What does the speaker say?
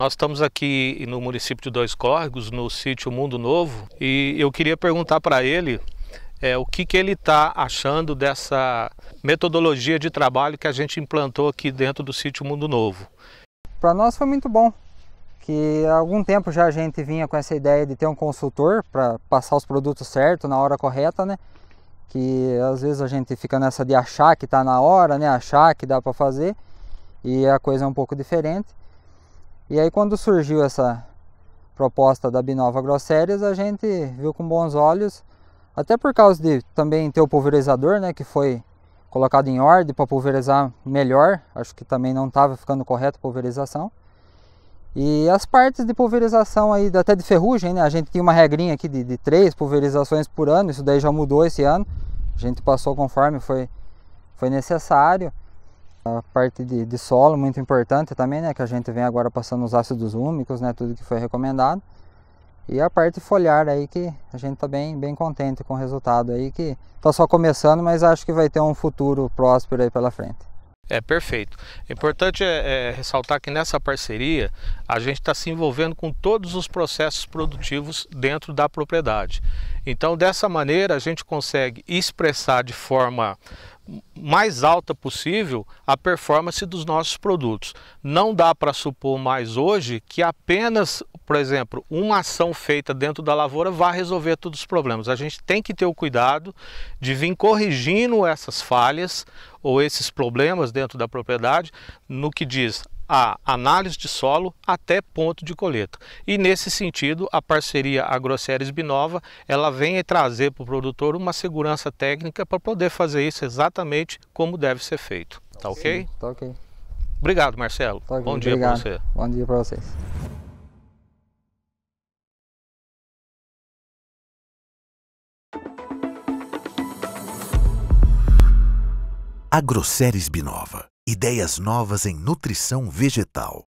Nós estamos aqui no município de Dois Córregos, no sítio Mundo Novo, e eu queria perguntar para ele é, o que, que ele está achando dessa metodologia de trabalho que a gente implantou aqui dentro do sítio Mundo Novo. Para nós foi muito bom, que há algum tempo já a gente vinha com essa ideia de ter um consultor para passar os produtos certo na hora correta, né? Que às vezes a gente fica nessa de achar que está na hora, né? Achar que dá para fazer e a coisa é um pouco diferente. E aí quando surgiu essa proposta da Binova Grossérias, a gente viu com bons olhos, até por causa de também ter o pulverizador, né, que foi colocado em ordem para pulverizar melhor, acho que também não estava ficando correto a pulverização. E as partes de pulverização aí, até de ferrugem, né? A gente tinha uma regrinha aqui de, de três pulverizações por ano, isso daí já mudou esse ano. A gente passou conforme foi, foi necessário. Então, a parte de, de, solo é muito importante também, né? Que a gente vem agora passando os ácidos úmicos, né? Tudo que foi recomendado. E a parte foliar aí que a gente está bem, bem contente com o resultado aí que está só começando, mas acho que vai ter um futuro próspero aí pela frente. É, perfeito. É importante é, é, ressaltar que nessa parceria a gente está se envolvendo com todos os processos produtivos dentro da propriedade. Então, dessa maneira, a gente consegue expressar de forma mais alta possível a performance dos nossos produtos. Não dá para supor mais hoje que apenas, por exemplo, uma ação feita dentro da lavoura vai resolver todos os problemas. A gente tem que ter o cuidado de vir corrigindo essas falhas ou esses problemas dentro da propriedade no que diz a análise de solo até ponto de colheita. E nesse sentido, a parceria AgroSéries Binova, ela vem trazer para o produtor uma segurança técnica para poder fazer isso exatamente como deve ser feito. Tá, tá ok? Sim, tá ok. Obrigado, Marcelo. Tá Bom dia para você. Bom dia para vocês. Agroceres Binova. Ideias novas em nutrição vegetal.